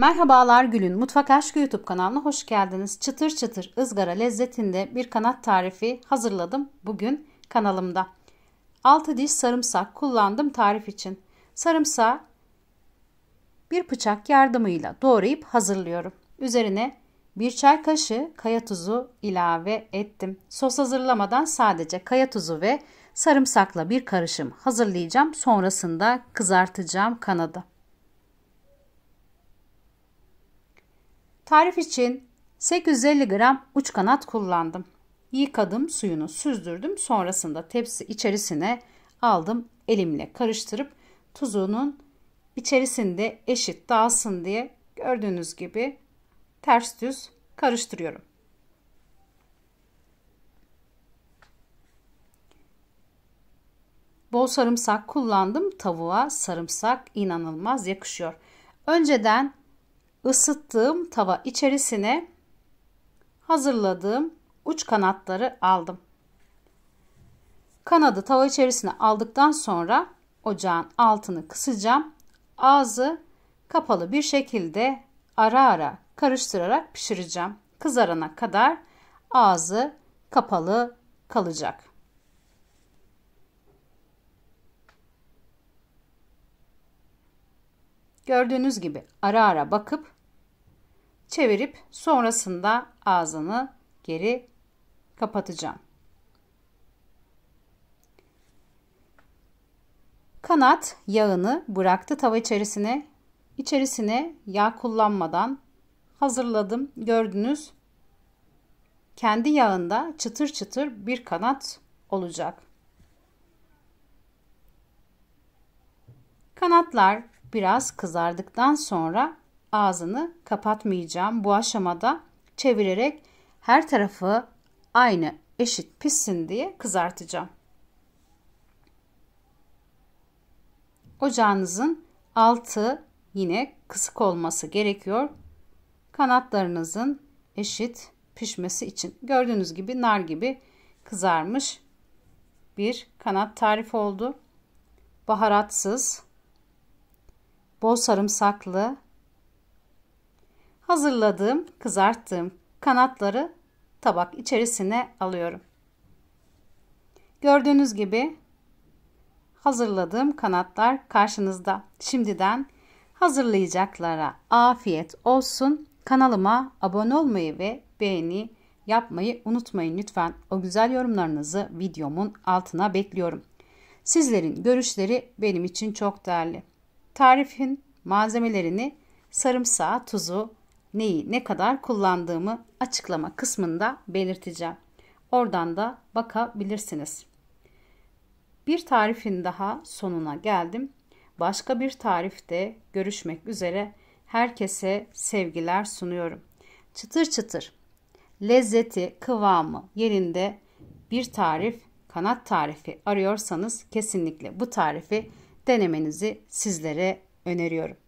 Merhabalar Gül'ün Mutfak Aşkı YouTube kanalına hoş geldiniz. Çıtır çıtır ızgara lezzetinde bir kanat tarifi hazırladım bugün kanalımda. 6 diş sarımsak kullandım tarif için. Sarımsağı bir bıçak yardımıyla doğrayıp hazırlıyorum. Üzerine bir çay kaşığı kaya tuzu ilave ettim. Sos hazırlamadan sadece kaya tuzu ve sarımsakla bir karışım hazırlayacağım. Sonrasında kızartacağım kanadı. Tarif için 850 gram uç kanat kullandım. Yıkadım, suyunu süzdürdüm. Sonrasında tepsi içerisine aldım. Elimle karıştırıp tuzunun içerisinde eşit dağılsın diye gördüğünüz gibi ters düz karıştırıyorum. Bol sarımsak kullandım. Tavuğa sarımsak inanılmaz yakışıyor. Önceden ısıttığım tava içerisine hazırladığım uç kanatları aldım. Kanadı tava içerisine aldıktan sonra ocağın altını kısacağım. Ağzı kapalı bir şekilde ara ara karıştırarak pişireceğim. Kızarana kadar ağzı kapalı kalacak. Gördüğünüz gibi ara ara bakıp çevirip sonrasında ağzını geri kapatacağım. Kanat yağını bıraktı tava içerisine. İçerisine yağ kullanmadan hazırladım. Gördünüz. Kendi yağında çıtır çıtır bir kanat olacak. Kanatlar biraz kızardıktan sonra ağzını kapatmayacağım. Bu aşamada çevirerek her tarafı aynı eşit pişsin diye kızartacağım. Ocağınızın altı yine kısık olması gerekiyor. Kanatlarınızın eşit pişmesi için. Gördüğünüz gibi nar gibi kızarmış bir kanat tarifi oldu. Baharatsız, bol sarımsaklı hazırladığım, kızarttığım kanatları tabak içerisine alıyorum. Gördüğünüz gibi hazırladığım kanatlar karşınızda. Şimdiden hazırlayacaklara afiyet olsun. Kanalıma abone olmayı ve beğeni yapmayı unutmayın lütfen. O güzel yorumlarınızı videomun altına bekliyorum. Sizlerin görüşleri benim için çok değerli. Tarifin malzemelerini sarımsağı, tuzu, neyi ne kadar kullandığımı açıklama kısmında belirteceğim. Oradan da bakabilirsiniz. Bir tarifin daha sonuna geldim. Başka bir tarifte görüşmek üzere. Herkese sevgiler sunuyorum. Çıtır çıtır lezzeti, kıvamı yerinde bir tarif, kanat tarifi arıyorsanız kesinlikle bu tarifi denemenizi sizlere öneriyorum.